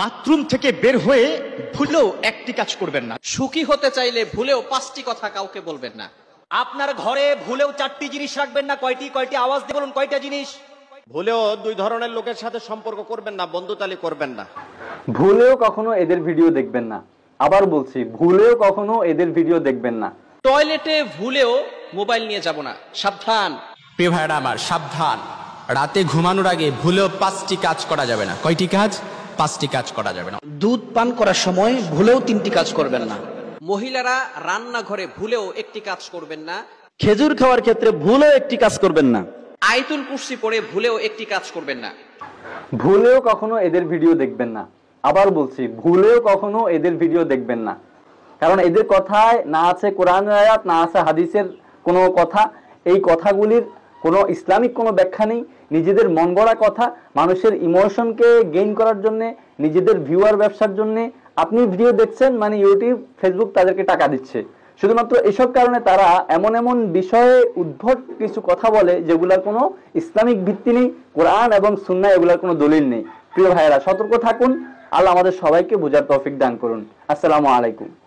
bathroom থেকে বের হয়ে ভুলেও একটি কাজ করবেন না সুখী হতে চাইলে ভুলেও পাঁচটি কথা কাউকে বলবেন না আপনার ঘরে ভুলেও চারটি জিনিস রাখবেন না কয়টি কয়টি আওয়াজ দিয়ে বলুন কয়টা জিনিস ভুলেও দুই ধরনের লোকের সাথে সম্পর্ক করবেন না বন্ধুতালি করবেন না ভুলেও কখনো এদের ভিডিও দেখবেন না আবার বলছি ভুলেও কখনো এদের ভিডিও দেখবেন না টয়লেটে ভুলেও মোবাইল নিয়ে যাব না সাবধান প্রিয় আমার সাবধান রাতে ঘুমানোর আগে ভুলেও পাঁচটি কাজ করা যাবে না কয়টি কাজ পাঁচটি কাজ করা যাবে না দুধ পান করার সময় ভুলেও তিনটি কাজ করবেন না মহিলারা রান্নাঘরে ভুলেও একটি কাজ করবেন না খেজুর খাওয়ার ক্ষেত্রে ভুলেও একটি কাজ করবেন না আইতুল কুর্সি পড়ে ভুলেও একটি কাজ করবেন না ভুলেও কখনো এদের ভিডিও দেখবেন না আবার বলছি ভুলেও কখনো এদের ভিডিও দেখবেন না কারণ এদের কথায় না আছে কোরআন আয়াত না আছে হাদিসের কোনো কথা এই কথাগুলির কোনো ইসলামিক কোনো ব্যাখ্যা নেই নিজেদের মন গড়া কথা মানুষের ইমোশনকে গেইন করার জন্যে নিজেদের ভিউয়ার ব্যবসার জন্যে আপনি ভিডিও দেখছেন মানে ইউটিউব ফেসবুক তাদেরকে টাকা দিচ্ছে শুধুমাত্র এসব কারণে তারা এমন এমন বিষয়ে উদ্ভট কিছু কথা বলে যেগুলার কোনো ইসলামিক ভিত্তি নেই কোরআন এবং সুন্না এগুলার কোনো দলিল নেই প্রিয় ভাইয়েরা সতর্ক থাকুন আল্লাহ আমাদের সবাইকে বোঝার তৌফিক দান করুন আসসালামু আলাইকুম